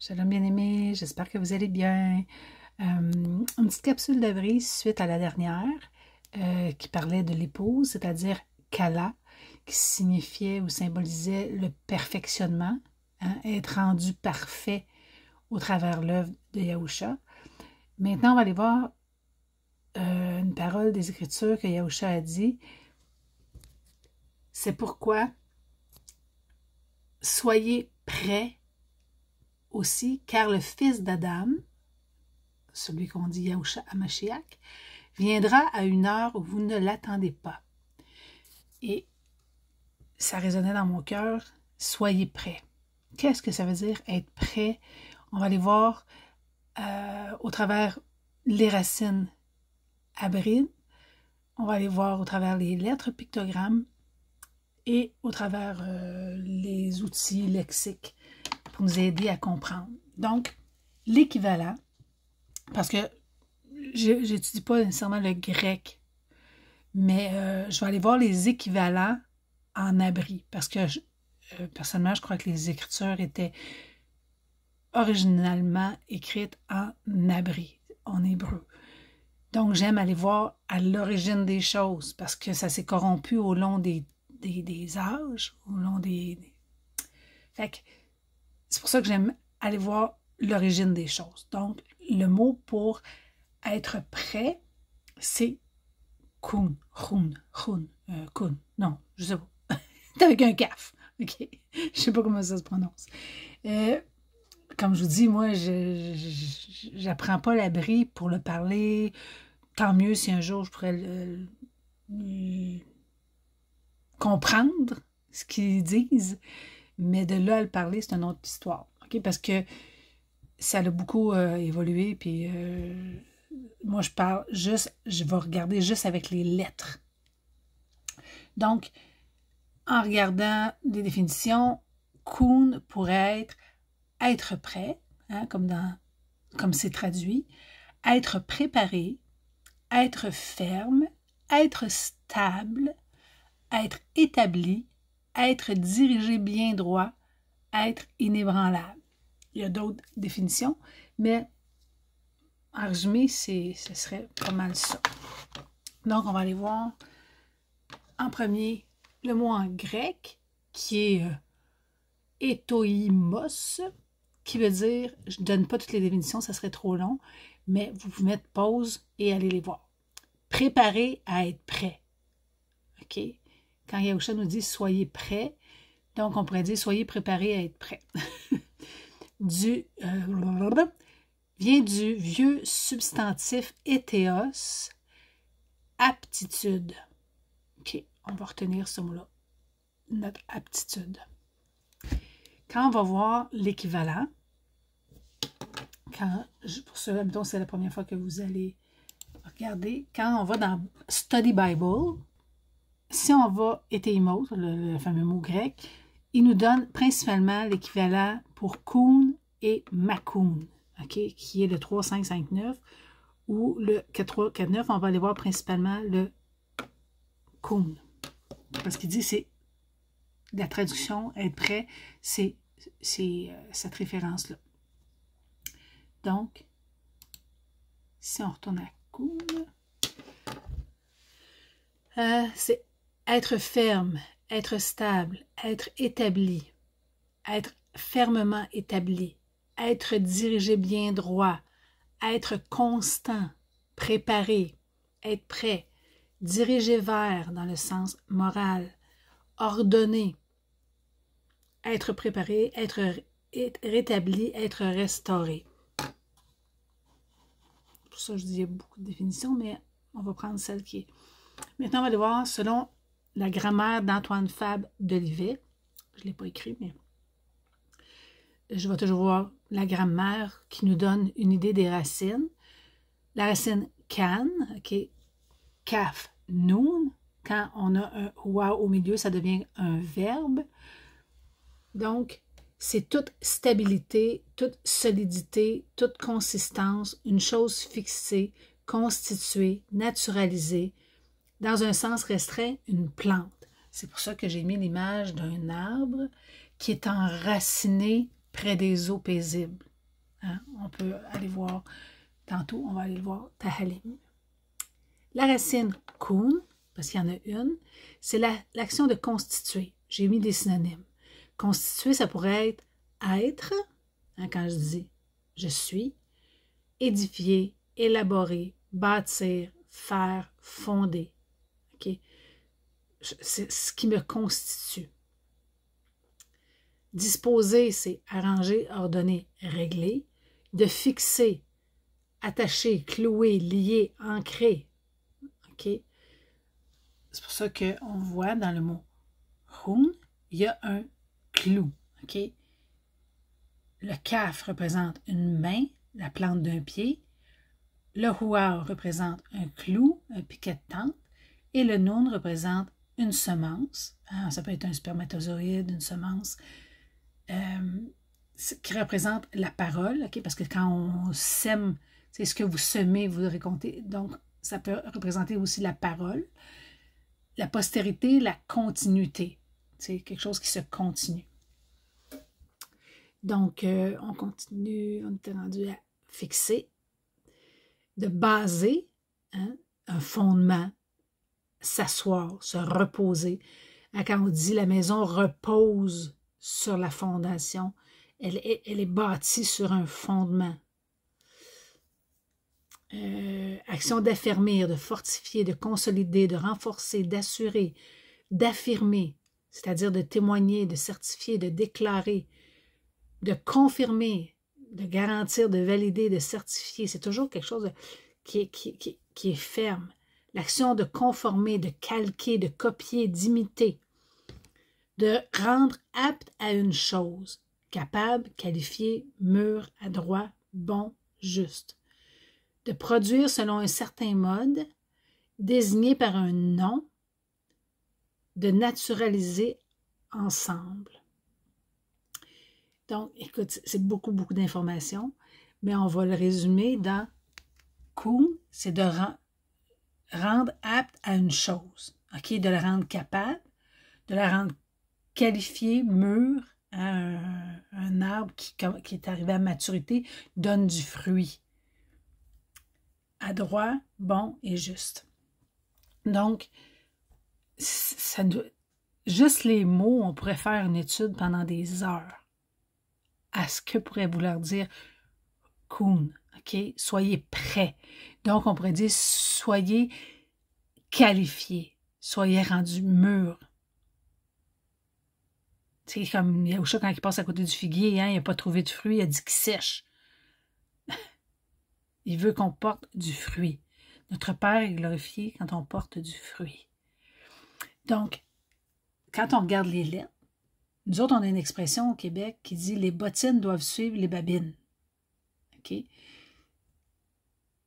Shalom bien-aimé, j'espère que vous allez bien. Euh, une petite capsule d'avril suite à la dernière euh, qui parlait de l'épouse, c'est-à-dire Kala, qui signifiait ou symbolisait le perfectionnement, hein, être rendu parfait au travers l'œuvre de Yahusha. Maintenant, on va aller voir euh, une parole des Écritures que Yahusha a dit. C'est pourquoi soyez prêts aussi, car le fils d'Adam, celui qu'on dit Yahusha Hamashiach, viendra à une heure où vous ne l'attendez pas. Et ça résonnait dans mon cœur, soyez prêts. Qu'est-ce que ça veut dire être prêt? On va aller voir euh, au travers les racines abrides, on va aller voir au travers les lettres pictogrammes et au travers euh, les outils lexiques pour nous aider à comprendre. Donc, l'équivalent, parce que je n'étudie pas nécessairement le grec, mais euh, je vais aller voir les équivalents en abri, parce que euh, personnellement, je crois que les écritures étaient originalement écrites en abri, en hébreu. Donc, j'aime aller voir à l'origine des choses, parce que ça s'est corrompu au long des, des, âges, au long des... des... Fait que, c'est pour ça que j'aime aller voir l'origine des choses. Donc, le mot pour être prêt, c'est kun, euh, kun. Non, je sais pas. c'est avec un caf. OK. je sais pas comment ça se prononce. Euh, comme je vous dis, moi, je j'apprends pas l'abri pour le parler. Tant mieux si un jour je pourrais comprendre ce qu'ils disent. Mais de là le parler, c'est une autre histoire. Parce que ça a beaucoup euh, évolué. Puis euh, moi, je parle juste, je vais regarder juste avec les lettres. Donc, en regardant les définitions, Kuhn pourrait être être prêt, hein, comme comme c'est traduit, être préparé, être ferme, être stable, être établi, être dirigé bien droit, être inébranlable. Il y a d'autres définitions, mais en résumé, ce serait pas mal ça. Donc, on va aller voir en premier le mot en grec qui est euh, étoïmos », qui veut dire, je ne donne pas toutes les définitions, ça serait trop long, mais vous vous mettez pause et allez les voir. Préparer à être prêt. OK? quand Yahusha nous dit soyez prêts, donc on pourrait dire soyez préparés à être prêts. du, euh, vient du vieux substantif éthéos, aptitude. OK, on va retenir ce mot-là, notre aptitude. Quand on va voir l'équivalent, quand, pour ceux, c'est la première fois que vous allez regarder, quand on va dans Study Bible, si on va été le, fameux mot grec, il nous donne principalement l'équivalent pour koun » et Makoun, qui est le 3559 ou le 4349. On va aller voir principalement le koun ». Parce qu'il dit c'est la traduction est près, c'est euh, cette référence-là. Donc, si on retourne à koun euh, », c'est être ferme, être stable, être établi, être fermement établi, être dirigé bien droit, être constant, préparé, être prêt, dirigé vers dans le sens moral, ordonné, être préparé, être rétabli, être restauré. Pour ça, je disais beaucoup de définitions, mais on va prendre celle qui est. Maintenant, on va aller voir selon la grammaire d'Antoine Fab d'Olivet. Je ne l'ai pas écrit, mais je vais toujours voir la grammaire qui nous donne une idée des racines. La racine can, OK, caf, noun. Quand on a un wa au milieu, ça devient un verbe. Donc, c'est toute stabilité, toute solidité, toute consistance, une chose fixée, constituée, naturalisée, dans un sens restreint, une plante. C'est pour ça que j'ai mis l'image d'un arbre qui est enraciné près des eaux paisibles. Hein? On peut aller voir, tantôt, on va aller voir Tahalim. La racine kun, parce qu'il y en a une, c'est l'action de constituer. J'ai mis des synonymes. Constituer, ça pourrait être être, hein, quand je dis je suis, édifier, élaborer, bâtir, faire, fonder, c'est ce qui me constitue. Disposer, c'est arranger, ordonner, régler. De fixer, attacher, clouer, lier, ancrer. OK? C'est pour ça qu'on voit dans le mot Hun, il y a un clou. OK? Le kaf représente une main, la plante d'un pied. Le huar représente un clou, un piquet de tente. Et le nun représente une semence, ah, ça peut être un spermatozoïde, une semence, euh, qui représente la parole, parce que quand on sème, c'est ce que vous semez, vous le récomptez. Donc, ça peut représenter aussi la parole, la postérité, la continuité. C'est quelque chose qui se continue. Donc, euh, on continue, on était rendu à fixer, de baser hein, un fondement, s'asseoir, se reposer. Hein, quand on dit la maison repose sur la fondation, elle est, bâtie sur un fondement. Euh, action d'affermir, de fortifier, de consolider, de renforcer, d'assurer, d'affirmer, c'est-à-dire de témoigner, de certifier, de déclarer, de confirmer, de garantir, de valider, de certifier. C'est toujours quelque chose qui, est ferme l'action de conformer, de calquer, de copier, d'imiter, de rendre apte à une chose, capable, qualifié, mûr, adroit, bon, juste, de produire selon un certain mode, désigné par un nom, de naturaliser ensemble. Donc, écoute, c'est beaucoup, beaucoup d'informations, mais on va le résumer dans coup ». c'est de, rendre apte à une chose, OK? De la rendre capable, de la rendre qualifiée, mûr, un, arbre qui, est arrivé à maturité, donne du fruit. Adroit, bon et juste. Donc, ça juste les mots, on pourrait faire une étude pendant des heures à ce que pourrait vouloir dire coon. OK? Soyez prêts. Donc, on pourrait dire, soyez qualifiés, soyez rendus mûrs. C'est comme Yahushua quand il passe à côté du figuier, hein, il n'a pas trouvé de fruit, il a dit qu'il sèche. Il veut qu'on porte du fruit. Notre Père est glorifié quand on porte du fruit. Donc, quand on regarde les lettres, nous autres, on a une expression au Québec qui dit les bottines doivent suivre les babines. OK?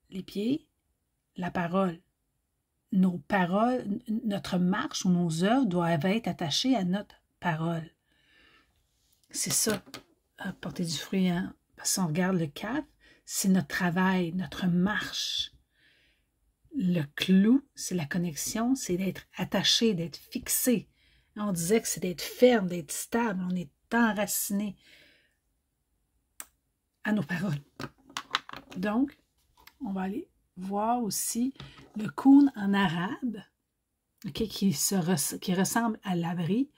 les pieds, la parole. Nos paroles, notre marche ou nos œuvres doivent être attachées à notre parole. C'est ça, porter du fruit. Hein? Parce qu'on regarde le cap, c'est notre travail, notre marche. Le clou, c'est la connexion, c'est d'être attaché, d'être fixé. On disait que c'est d'être ferme, d'être stable, on est enraciné à nos paroles. Donc, on va aller voir aussi le koun en arabe, qui, se qui ressemble à l'abri.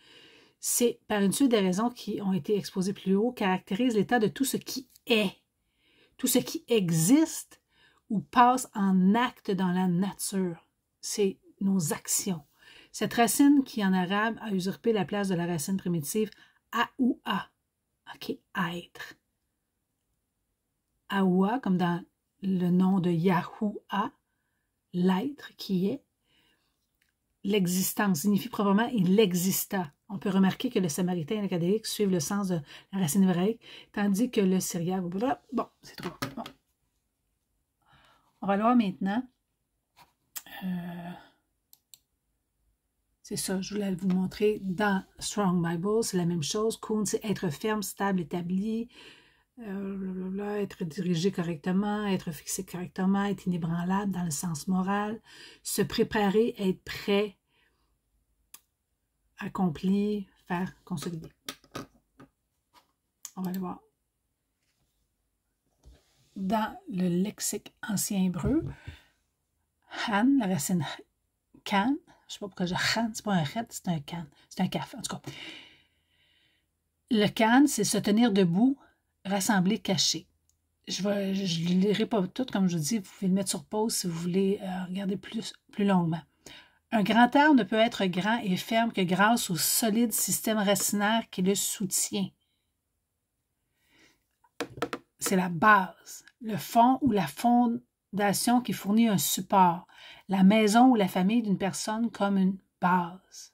C'est par une suite des raisons qui ont été exposées plus haut, caractérise l'état de tout ce qui est, tout ce qui existe ou passe en acte dans la nature. C'est nos actions. Cette racine qui en arabe a usurpé la place de la racine primitive a ou a, ok, être. Aoua, comme dans le nom de Yahoo l'être qui est, l'existence signifie probablement il exista. On peut remarquer que le samaritain et le suivent le sens de la racine hébraïque, tandis que le syriaque, bon, c'est trop On va voir maintenant. Euh, c'est ça, je voulais vous montrer dans Strong Bible, c'est la même chose. Kun c'est être ferme, stable, établi. Euh, être dirigé correctement, être fixé correctement, être inébranlable dans le sens moral, se préparer, être prêt, accompli, faire consolider. On va le voir. Dans le lexique ancien hébreu, han, la racine kan, je ne sais pas pourquoi je han, c'est pas un red, c'est un Kan, c'est un Kaf, en tout cas. Le Kan, c'est se tenir debout, rassemblés, caché. Je ne je lirai pas toutes, comme je dis, vous pouvez le mettre sur pause si vous voulez euh, regarder plus, plus longuement. Un grand arbre ne peut être grand et ferme que grâce au solide système racinaire qui le soutient. C'est la base, le fond ou la fondation qui fournit un support, la maison ou la famille d'une personne comme une base.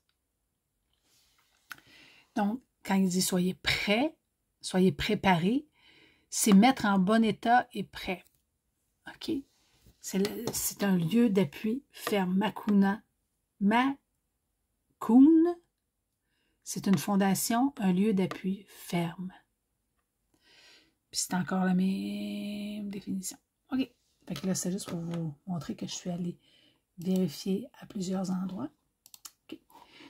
Donc, quand il dit soyez prêts, Soyez préparés. C'est mettre en bon état et prêt. OK? C'est un lieu d'appui ferme. Makuna. Makun, c'est une fondation, un lieu d'appui ferme. Puis c'est encore la même définition. OK. Fait que là, c'est juste pour vous montrer que je suis allée vérifier à plusieurs endroits. OK.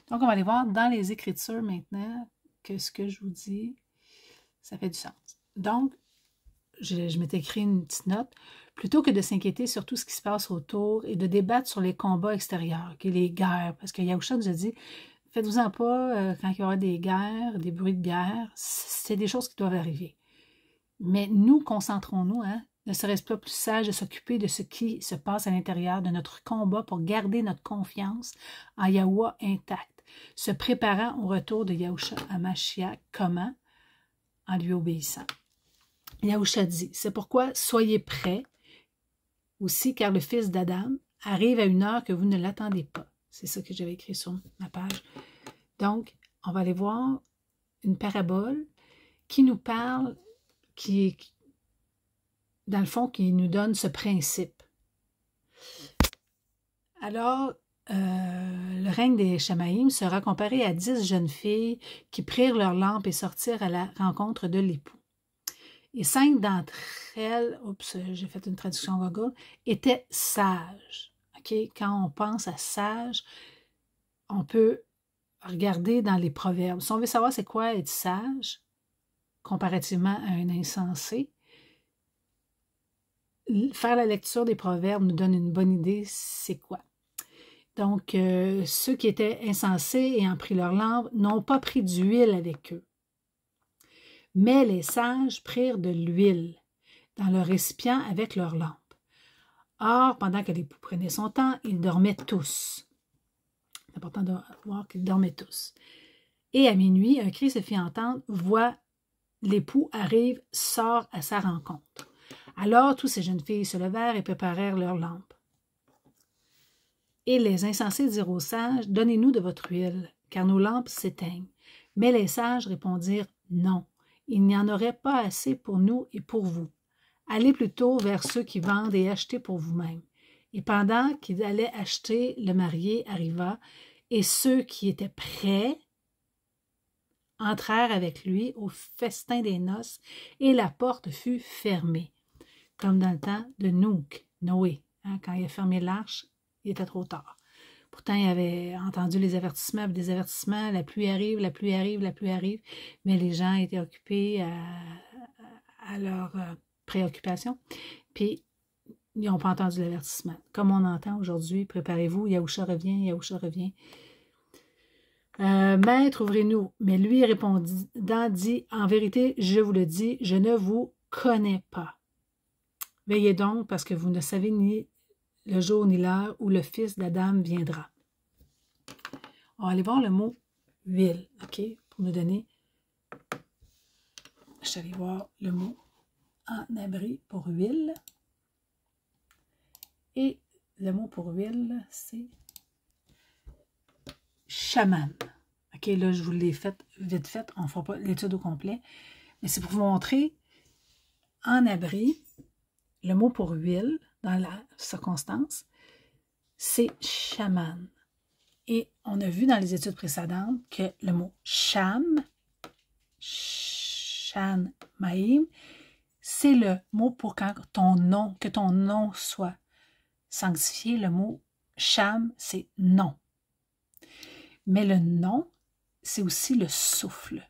Donc, on va aller voir dans les Écritures maintenant que ce que je vous dis ça fait du sens. Donc, je, m'étais écrit une petite note. Plutôt que de s'inquiéter sur tout ce qui se passe autour et de débattre sur les combats extérieurs, que les guerres, parce que Yahusha nous a dit faites-vous-en pas euh, quand il y aura des guerres, des bruits de guerre, c'est des choses qui doivent arriver. Mais nous, concentrons-nous, hein, ne serait-ce pas plus sage de s'occuper de ce qui se passe à l'intérieur de notre combat pour garder notre confiance en Yahweh intacte, se préparant au retour de Yahusha à Mashiach, comment en lui obéissant. Yahusha dit, c'est pourquoi soyez prêts aussi, car le fils d'Adam arrive à une heure que vous ne l'attendez pas. C'est ça que j'avais écrit sur ma page. Donc, on va aller voir une parabole qui nous parle, qui est, dans le fond, qui nous donne ce principe. Alors, euh, le règne des Shamaïm sera comparé à dix jeunes filles qui prirent leur lampe et sortirent à la rencontre de l'époux. Et cinq d'entre elles, j'ai fait une traduction étaient sages. Quand on pense à sage », on peut regarder dans les proverbes. Si on veut savoir c'est quoi être sage, comparativement à un insensé, faire la lecture des proverbes nous donne une bonne idée c'est quoi. Donc, euh, ceux qui étaient insensés et en pris leur lampe n'ont pas pris d'huile avec eux. Mais les sages prirent de l'huile dans leur récipient avec leur lampe. Or, pendant que l'époux prenait son temps, ils dormaient tous. C'est important de voir qu'ils dormaient tous. Et à minuit, un cri se fit entendre, voit l'époux arrive, sort à sa rencontre. Alors, tous ces jeunes filles se levèrent et préparèrent leurs lampes. Et les insensés dirent aux sages, Donnez-nous de votre huile, car nos lampes s'éteignent. Mais les sages répondirent, Non, il n'y en aurait pas assez pour nous et pour vous. Allez plutôt vers ceux qui vendent et achetez pour vous » Et pendant qu'ils allaient acheter, le marié arriva, et ceux qui étaient prêts entrèrent avec lui au festin des noces, et la porte fut fermée, comme dans le temps de Nouk, Noé, hein, quand il a fermé l'arche il était trop tard. Pourtant, il avait entendu les avertissements, des avertissements, la pluie arrive, la pluie arrive, la pluie arrive, mais les gens étaient occupés à, leurs euh, préoccupations. Puis, ils n'ont pas entendu l'avertissement. Comme on entend aujourd'hui, préparez-vous, Yahusha revient, Yahusha revient. Euh, maître, ouvrez-nous. Mais lui répondit, dit, en vérité, je vous le dis, je ne vous connais pas. Veillez donc parce que vous ne savez ni le jour ni l'heure où le fils d'Adam viendra. On va aller voir le mot huile, OK, pour nous donner. Je vais voir le mot en abri pour huile. Et le mot pour huile, c'est chaman. OK, là, je vous l'ai fait vite fait. On ne fera pas l'étude au complet. Mais c'est pour vous montrer en abri le mot pour huile dans la circonstance, c'est chaman. Et on a vu dans les études précédentes que le mot sham, shan, c'est le mot pour quand ton nom, que ton nom soit sanctifié. Le mot sham, c'est nom. Mais le nom, c'est aussi le souffle.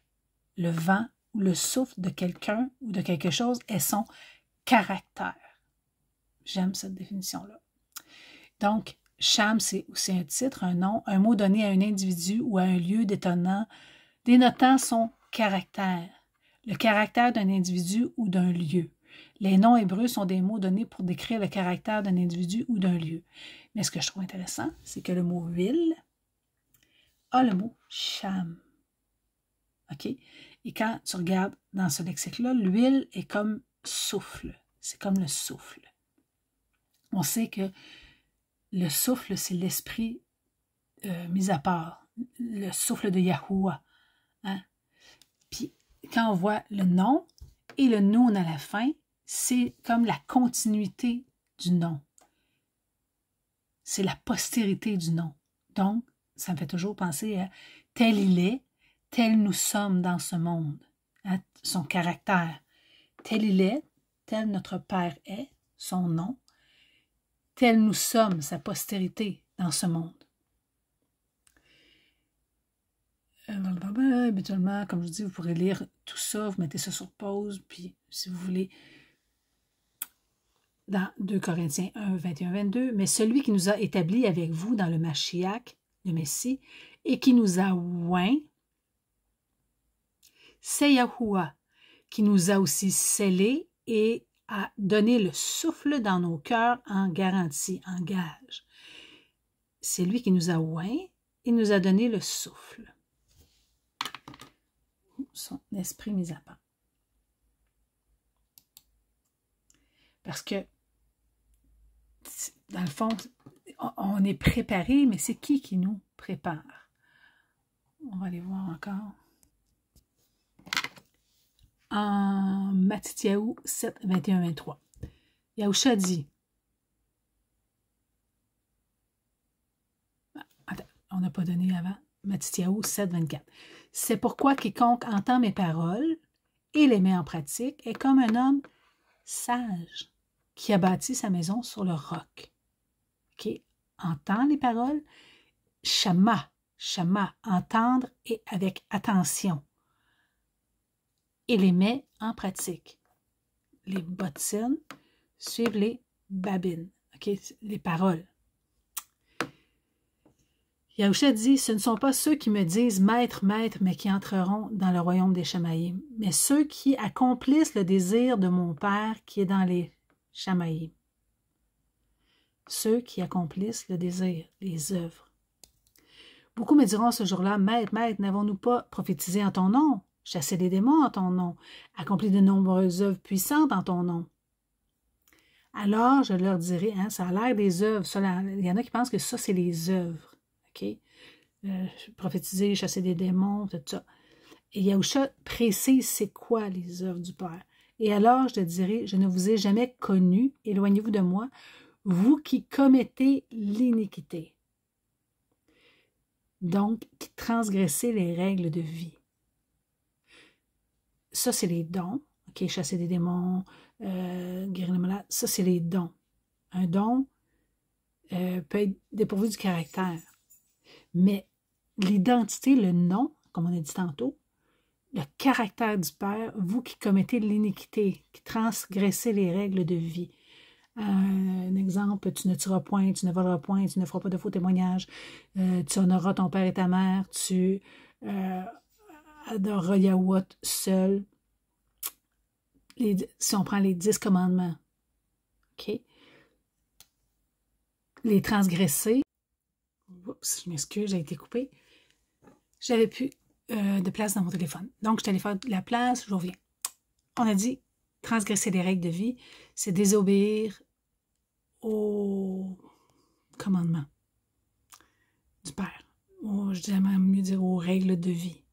Le vent ou le souffle de quelqu'un ou de quelque chose est son caractère. J'aime cette définition-là. Donc, Cham, c'est aussi un titre, un nom, un mot donné à un individu ou à un lieu détonnant, dénotant son caractère, le caractère d'un individu ou d'un lieu. Les noms hébreux sont des mots donnés pour décrire le caractère d'un individu ou d'un lieu. Mais ce que je trouve intéressant, c'est que le mot ville a le mot cham. OK? Et quand tu regardes dans ce lexique-là, l'huile est comme souffle. C'est comme le souffle. On sait que le souffle, c'est l'esprit euh, mis à part, le souffle de Yahuwah. Hein. Puis quand on voit le nom et le non à la fin, c'est comme la continuité du nom. C'est la postérité du nom. Donc, ça me fait toujours penser à tel il est, tel nous sommes dans ce monde, hein, son caractère. Tel il est, tel notre Père est, son nom, tels nous sommes, sa postérité, dans ce monde. Euh, habituellement, comme je dis, vous pourrez lire tout ça, vous mettez ça sur pause, puis si vous voulez, dans 2 Corinthiens 1, 21, 22, mais celui qui nous a établis avec vous dans le Mashiach le Messie, et qui nous a oint, c'est Yahuwah, qui nous a aussi scellés et à donner le souffle dans nos cœurs en garantie, en gage. C'est lui qui nous a oint et nous a donné le souffle. Son esprit mis à part. Parce que, dans le fond, on est préparé, mais c'est qui qui nous prépare? On va aller voir encore en 7, 21, 23. Yahusha dit Attends, on n'a pas donné avant. Matitiaou 7, 24. C'est pourquoi quiconque entend mes paroles et les met en pratique est comme un homme sage qui a bâti sa maison sur le roc. Qui Entend les paroles. Shama, shama, entendre et avec attention et les met en pratique. Les bottines suivent les babines, les paroles. Yahusha dit Ce ne sont pas ceux qui me disent Maître, Maître, mais qui entreront dans le royaume des Chamaïm, mais ceux qui accomplissent le désir de mon Père qui est dans les Chamaïm. Ceux qui accomplissent le désir, les œuvres. Beaucoup me diront ce jour-là Maître, Maître, n'avons-nous pas prophétisé en ton nom chassé des démons en ton nom, accompli de nombreuses œuvres puissantes en ton nom. Alors, je leur dirai, hein, ça a l'air des œuvres. il y en a qui pensent que ça, c'est les œuvres. OK? Euh, prophétiser, chasser des démons, tout ça. Et Yahusha précise c'est quoi les œuvres du Père. Et alors, je te dirai, je ne vous ai jamais connu, éloignez-vous de moi, vous qui commettez l'iniquité. Donc, qui transgressez les règles de vie. Ça, c'est les dons. chasser des démons, euh, guérir les malades. Ça, c'est les dons. Un don euh, peut être dépourvu du caractère. Mais l'identité, le nom, comme on a dit tantôt, le caractère du Père, vous qui commettez l'iniquité, qui transgressez les règles de vie. un exemple, tu ne tueras point, tu ne voleras point, tu ne feras pas de faux témoignages, euh, tu honoreras ton père et ta mère, tu dans Royahuat seul, si on prend les dix commandements, ok, les transgresser, oups, je m'excuse, j'ai été coupée, j'avais plus euh, de place dans mon téléphone. Donc, je suis faire la place, je reviens. On a dit, transgresser les règles de vie, c'est désobéir aux commandements du Père. Oh, je dirais même mieux dire aux règles de vie.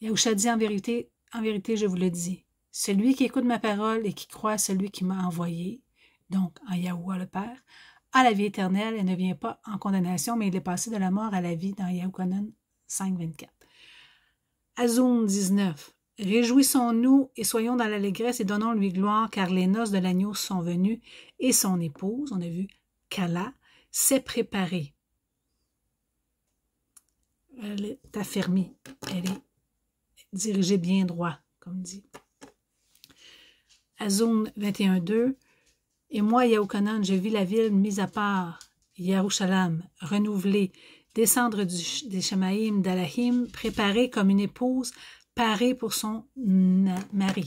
Yahusha dit en vérité, en vérité, je vous le dis, celui qui écoute ma parole et qui croit à celui qui m'a envoyé, donc en Yahoua le Père, à la vie éternelle et ne vient pas en condamnation, mais il est passé de la mort à la vie dans Yahoukanon 5, 24. 19. Réjouissons-nous et soyons dans l'allégresse et donnons-lui gloire, car les noces de l'agneau sont venues et son épouse, on a vu Kala, s'est préparée. Elle est affermie, elle est Dirigez bien droit, comme dit. À zone 21.2, et moi, Yahoukanan je vis la ville mise à part, Yahushalam, renouvelée, descendre des Shemaïm d'Alahim, préparée comme une épouse, parée pour son mari.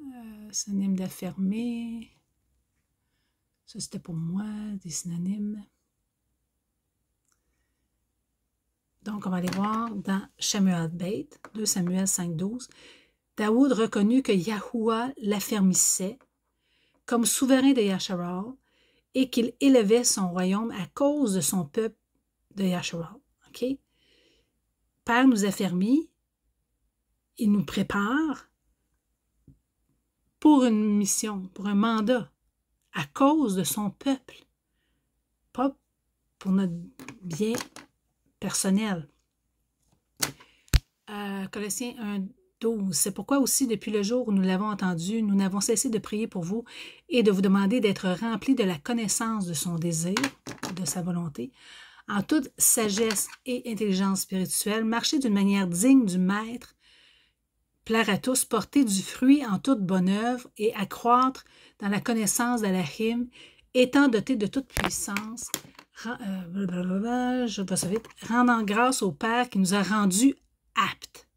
Euh, synonyme d'affermé. Ça, c'était pour moi, des synonymes. Donc, on va aller voir dans Shemuel Beit, 2 Samuel 5, 12. Daoud reconnut que Yahuwah l'affermissait comme souverain de Yasharal et qu'il élevait son royaume à cause de son peuple de Yasharal. Ok? Père nous affermit, il nous prépare pour une mission, pour un mandat, à cause de son peuple, pas pour notre bien personnel. Euh, Colossiens 1, 12. C'est pourquoi aussi, depuis le jour où nous l'avons entendu, nous n'avons cessé de prier pour vous et de vous demander d'être remplis de la connaissance de son désir, de sa volonté, en toute sagesse et intelligence spirituelle, marcher d'une manière digne du Maître, plaire à tous, porter du fruit en toute bonne œuvre et accroître dans la connaissance de la étant doté de toute puissance, euh, je passe rendant grâce au Père qui nous a rendus aptes.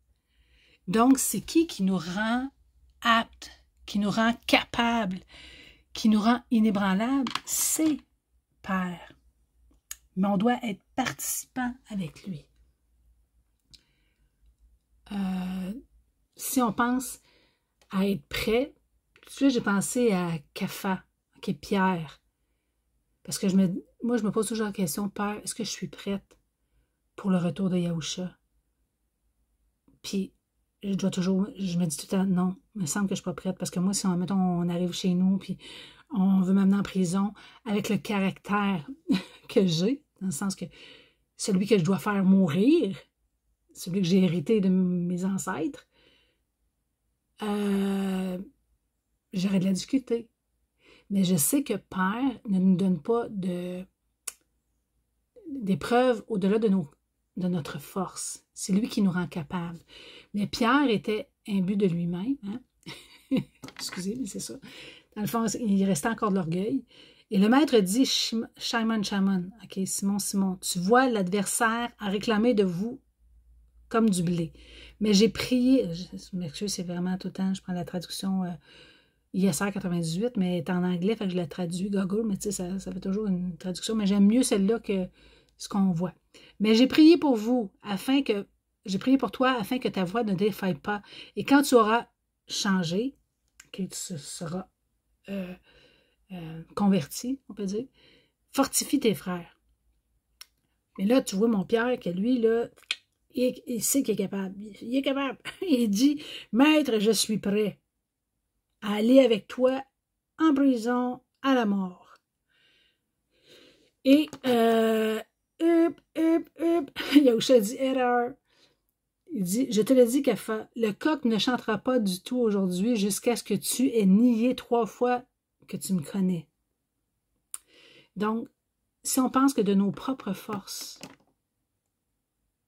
Donc, c'est qui qui nous rend aptes, qui nous rend capables, qui nous rend inébranlables? C'est Père. Mais on doit être participant avec lui. Euh, si on pense à être prêt, tout de suite, j'ai pensé à Cafa, qui est Pierre. Parce que je me, moi, je me pose toujours la question, Père, est-ce que je suis prête pour le retour de Yahusha? Puis, je dois toujours, je me dis tout le temps, non, il me semble que je ne suis pas prête. Parce que moi, si on, on arrive chez nous, puis on veut m'amener en prison avec le caractère que j'ai, dans le sens que celui que je dois faire mourir, celui que j'ai hérité de mes ancêtres, euh, j'aurais de la discuter. Mais je sais que Père ne nous donne pas de, des preuves au-delà de, de notre force. C'est lui qui nous rend capables. Mais Pierre était imbu de lui-même. Hein? Excusez, mais c'est ça. Dans le fond, il restait encore de l'orgueil. Et le maître dit Shimon, Shaman, OK, Simon, Simon, tu vois l'adversaire a réclamé de vous comme du blé. Mais j'ai prié, je c'est vraiment tout le temps, je prends la traduction. Euh, ISR98, mais est en anglais, fait je la traduis Google, mais tu sais, ça, fait toujours une traduction. Mais j'aime mieux celle-là que ce qu'on voit. Mais j'ai prié pour vous, afin que. J'ai prié pour toi afin que ta voix ne défaille pas. Et quand tu auras changé, que tu seras euh, euh, converti, on peut dire, fortifie tes frères. Mais là, tu vois mon Pierre, que lui, là, il, il sait qu'il est capable. Il est capable. Il dit Maître, je suis prêt à aller avec toi en prison à la mort. Et, euh, up, up, up, dit erreur. Il dit, je te le dis, Kafa, le coq ne chantera pas du tout aujourd'hui jusqu'à ce que tu aies nié trois fois que tu me connais. Donc, si on pense que de nos propres forces,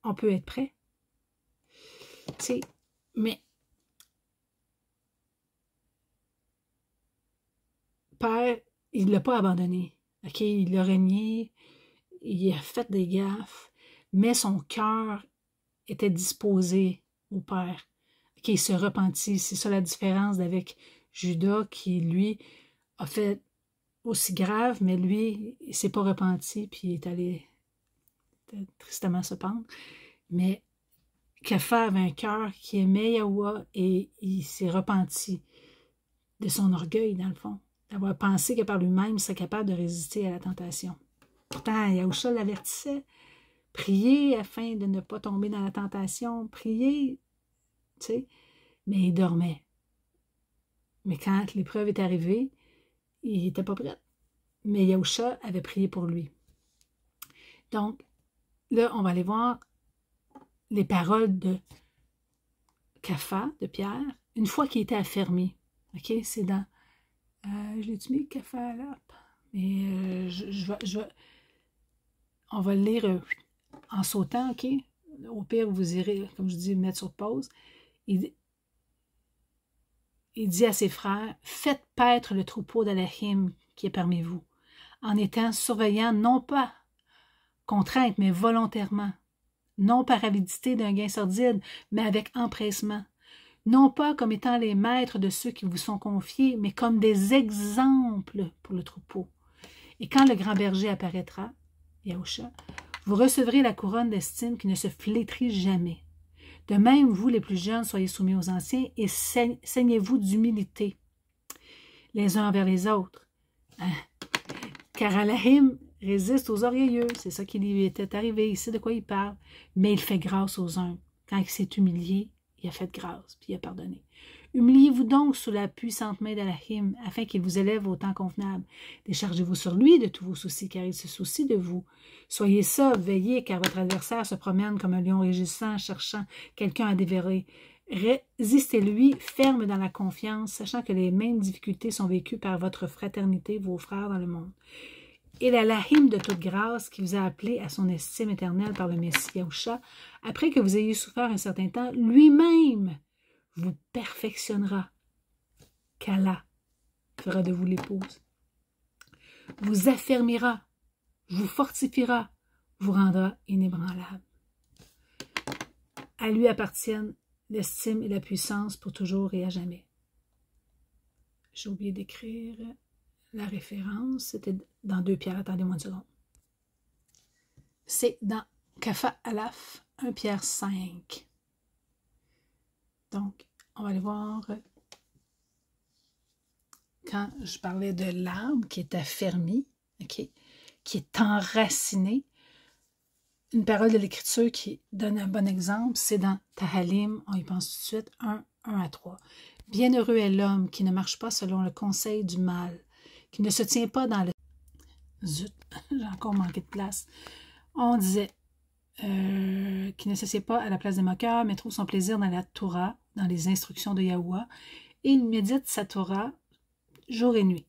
on peut être prêt, tu sais, mais père, il ne l'a pas abandonné. OK, il l'a régné, il a fait des gaffes, mais son cœur était disposé au père. OK, il se repentit. C'est ça la différence avec Judas qui, lui, a fait aussi grave, mais lui, il s'est pas repenti, puis il est allé tristement se pendre. Mais Kepha avait un cœur qui aimait Yahweh et il s'est repenti de son orgueil, dans le fond d'avoir pensé que par lui-même, il serait capable de résister à la tentation. Pourtant, Yahusha l'avertissait. Prier afin de ne pas tomber dans la tentation. Prier. Tu sais. Mais il dormait. Mais quand l'épreuve est arrivée, il n'était pas prêt. Mais Yahusha avait prié pour lui. Donc, là, on va aller voir les paroles de Kafa, de Pierre, une fois qu'il était affermi. OK? C'est dans euh, je l'ai-tu mis, Mais euh, je, On va le lire euh, en sautant, OK? Au pire, vous irez, comme je dis, mettre sur pause. Il, dit à ses frères, Faites paître le troupeau d'Alahim qui est parmi vous, en étant surveillant non pas contrainte, mais volontairement, non par avidité d'un gain sordide, mais avec empressement, non pas comme étant les maîtres de ceux qui vous sont confiés, mais comme des exemples pour le troupeau. Et quand le grand berger apparaîtra, Yahusha, vous recevrez la couronne d'estime qui ne se flétrit jamais. De même, vous, les plus jeunes, soyez soumis aux anciens et saignez-vous d'humilité les uns envers les autres. Hein? Car Alahim résiste aux orgueilleux. C'est ça qui lui était arrivé. Il sait de quoi il parle. Mais il fait grâce aux uns. Quand il s'est humilié, il a fait grâce, puis il a pardonné. Humiliez-vous donc sous la puissante main d'Alahim, afin qu'il vous élève au temps convenable. Déchargez-vous sur lui de tous vos soucis, car il se soucie de vous. Soyez sobres, veillez, car votre adversaire se promène comme un lion régissant, cherchant quelqu'un à dévérer. Résistez-lui ferme dans la confiance, sachant que les mêmes difficultés sont vécues par votre fraternité, vos frères dans le monde. Et la lahim de toute grâce qui vous a appelé à son estime éternelle par le Messie après que vous ayez souffert un certain temps, lui-même vous perfectionnera. Qu'Allah fera de vous l'épouse. Vous affermira, vous fortifiera, vous rendra inébranlable. À lui appartiennent l'estime et la puissance pour toujours et à jamais. J'ai oublié d'écrire la référence, c'était dans deux pierres. Attendez-moi une seconde. C'est dans Kafa Alaf 1 Pierre 5. Donc, on va aller voir quand je parlais de l'arbre qui est affermi, qui est enraciné. Une parole de l'Écriture qui donne un bon exemple, c'est dans Tahalim, on y pense tout de suite, 1, 1 à 3. Bienheureux est l'homme qui ne marche pas selon le conseil du mal, qui ne se tient pas dans le... Zut, j'ai encore manqué de place. On disait, euh, qui ne s'assied pas à la place des moqueurs, mais trouve son plaisir dans la Torah, dans les instructions de Yahoua. et il médite sa Torah jour et nuit.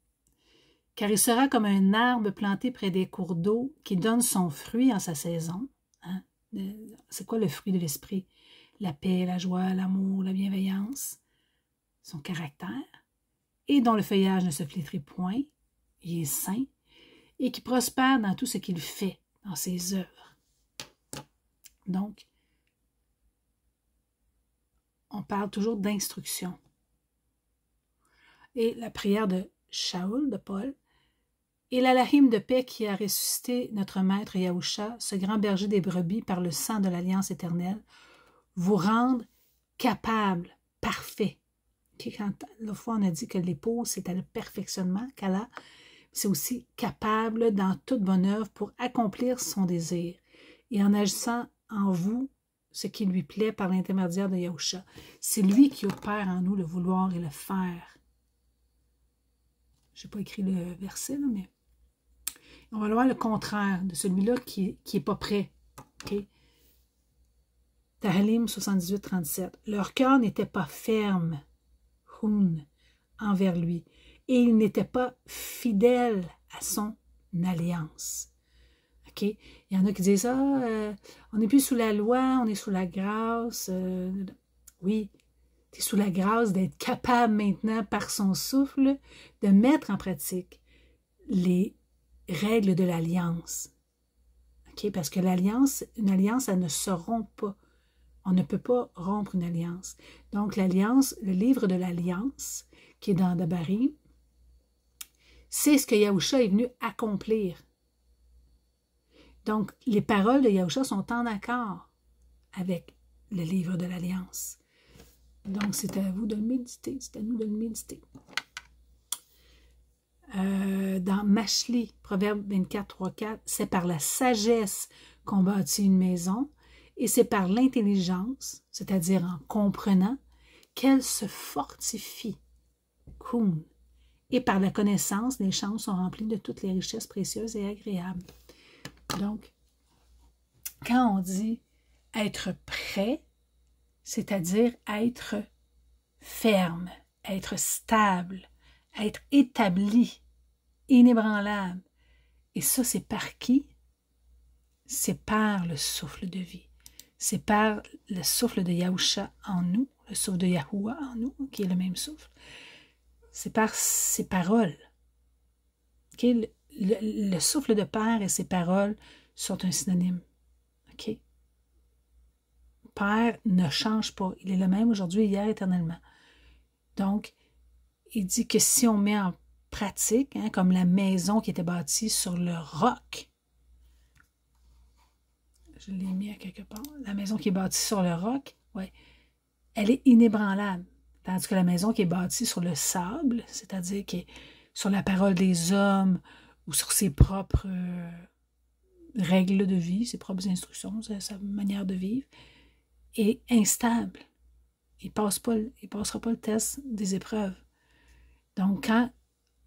Car il sera comme un arbre planté près des cours d'eau qui donne son fruit en sa saison. Hein. Euh, c'est quoi le fruit de l'esprit? La paix, la joie, l'amour, la bienveillance, son caractère, et dont le feuillage ne se flétrit point, il est saint et qui prospère dans tout ce qu'il fait, dans ses œuvres. Donc, on parle toujours d'instruction. Et la prière de Shaul, de Paul, et l'alahim de paix qui a ressuscité notre maître Yahusha, ce grand berger des brebis, par le sang de l'Alliance éternelle, vous rendent capable, parfait. » Qui quand la fois on a dit que l'épaule, c'était le perfectionnement, qu'Allah, c'est aussi capable dans toute bonne œuvre pour accomplir son désir. Et en agissant en vous ce qui lui plaît par l'intermédiaire de Yahusha. C'est lui qui opère en nous le vouloir et le faire. Je n'ai pas écrit le verset, là, mais on va voir le contraire de celui-là qui n'est pas prêt. Okay? Tahalim 78, 37. Leur cœur n'était pas ferme, envers lui, et il n'était pas fidèle à son alliance. Il y en a qui disent Ah, euh, on n'est plus sous la loi, on est sous la grâce. Euh, oui, tu es sous la grâce d'être capable maintenant, par son souffle, de mettre en pratique les règles de l'alliance. Ok, Parce que l'alliance, une alliance, elle ne se rompt pas. On ne peut pas rompre une alliance. Donc, l'alliance, le livre de l'alliance, qui est dans Dabari, c'est ce que Yahusha est venu accomplir donc, les paroles de Yahusha sont en accord avec le livre de l'Alliance. Donc, c'est à vous de méditer, c'est à nous de méditer. Euh, dans Machli, Proverbe 24, 3, 4, c'est par la sagesse qu'on bâtit une maison et c'est par l'intelligence, c'est-à-dire en comprenant, qu'elle se fortifie. Et par la connaissance, les champs sont remplis de toutes les richesses précieuses et agréables. Donc, quand on dit être prêt, c'est-à-dire être ferme, être stable, être établi, inébranlable. Et ça, c'est par qui C'est par le souffle de vie. C'est par le souffle de Yahusha en nous, le souffle de Yahoua en nous, qui est le même souffle. C'est par ses paroles le, souffle de Père et ses paroles sont un synonyme. OK? Père ne change pas. Il est le même aujourd'hui, hier, éternellement. Donc, il dit que si on met en pratique, hein, comme la maison qui était bâtie sur le roc, je l'ai mis à quelque part, la maison qui est bâtie sur le roc, ouais, elle est inébranlable. Tandis que la maison qui est bâtie sur le sable, c'est-à-dire qui sur la parole des hommes, ou sur ses propres euh, règles de vie, ses propres instructions, sa, manière de vivre, est instable. Il ne passe pas, passera pas le test des épreuves. Donc, quand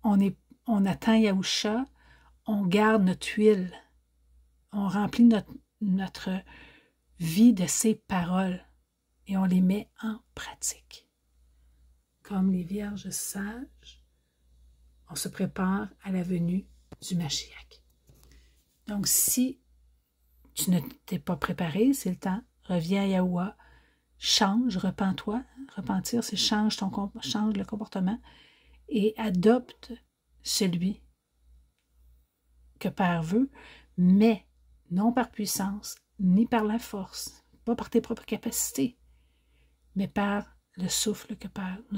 on, est, on atteint Yahusha, on garde notre huile. On remplit notre, notre vie de ses paroles et on les met en pratique. Comme les vierges sages, on se prépare à la venue du Mashiach. Donc, si tu ne t'es pas préparé, c'est le temps. Reviens à Yahweh, change, repens-toi. Hein. Repentir, c'est change, ton, change le comportement et adopte celui que Père veut, mais non par puissance, ni par la force, pas par tes propres capacités, mais par le souffle que Père nous